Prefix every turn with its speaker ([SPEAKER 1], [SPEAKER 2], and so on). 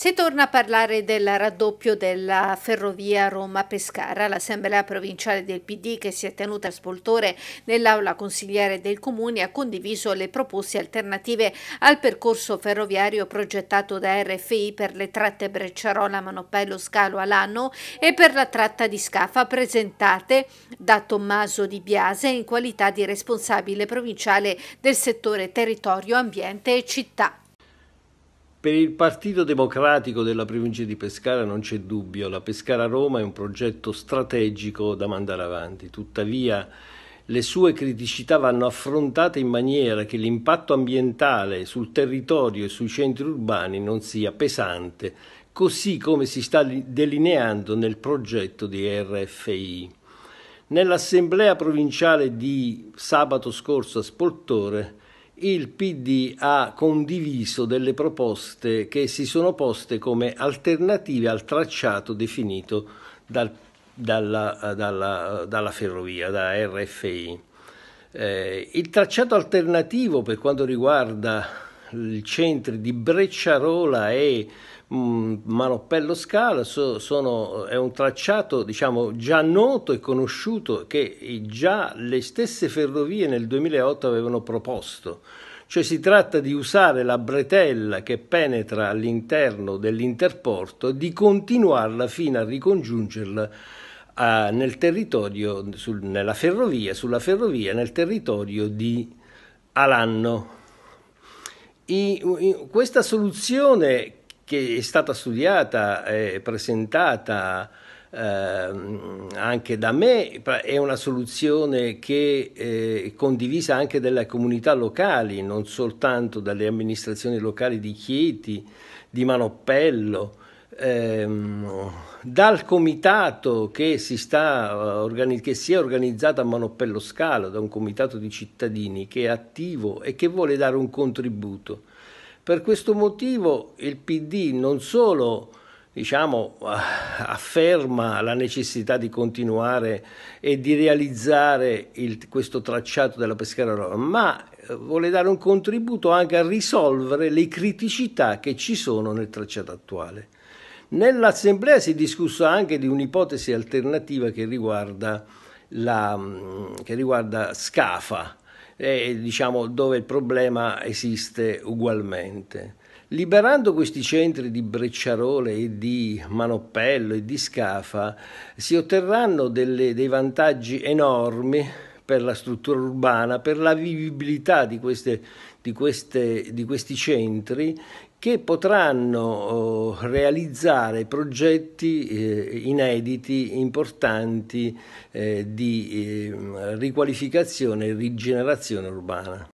[SPEAKER 1] Si torna a parlare del raddoppio della ferrovia Roma-Pescara. L'Assemblea provinciale del PD che si è tenuta a Spoltore nell'aula consigliere del Comune ha condiviso le proposte alternative al percorso ferroviario progettato da RFI per le tratte Brecciarola-Manopello-Scalo all'anno e per la tratta di Scafa presentate da Tommaso Di Biase in qualità di responsabile provinciale del settore territorio, ambiente e città.
[SPEAKER 2] Per il Partito Democratico della provincia di Pescara non c'è dubbio, la Pescara Roma è un progetto strategico da mandare avanti, tuttavia le sue criticità vanno affrontate in maniera che l'impatto ambientale sul territorio e sui centri urbani non sia pesante, così come si sta delineando nel progetto di RFI. Nell'assemblea provinciale di sabato scorso a Spoltore il PD ha condiviso delle proposte che si sono poste come alternative al tracciato definito dal, dalla, dalla, dalla, ferrovia, da RFI. Eh, il tracciato alternativo per quanto riguarda i centri di Brecciarola e mm, Manopello Scala so, sono, è un tracciato diciamo, già noto e conosciuto che già le stesse ferrovie nel 2008 avevano proposto. Cioè si tratta di usare la bretella che penetra all'interno dell'interporto e di continuarla fino a ricongiungerla a, nel territorio, sul, nella ferrovia, sulla ferrovia nel territorio di Alanno in, in questa soluzione che è stata studiata e presentata eh, anche da me è una soluzione che eh, è condivisa anche dalle comunità locali, non soltanto dalle amministrazioni locali di Chieti, di Manoppello, ehm, dal comitato che si, sta, eh, che si è organizzato a Manopello Scalo, da un comitato di cittadini che è attivo e che vuole dare un contributo. Per questo motivo il PD non solo diciamo, eh, afferma la necessità di continuare e di realizzare il, questo tracciato della Pescara Roma, ma eh, vuole dare un contributo anche a risolvere le criticità che ci sono nel tracciato attuale. Nell'assemblea si è discusso anche di un'ipotesi alternativa che riguarda, la, mm, che riguarda Scafa, eh, diciamo, dove il problema esiste ugualmente. Liberando questi centri di Brecciarole e di Manoppello e di Scafa si otterranno delle, dei vantaggi enormi per la struttura urbana, per la vivibilità di, queste, di, queste, di questi centri che potranno oh, realizzare progetti eh, inediti, importanti eh, di ehm, riqualificazione e rigenerazione urbana.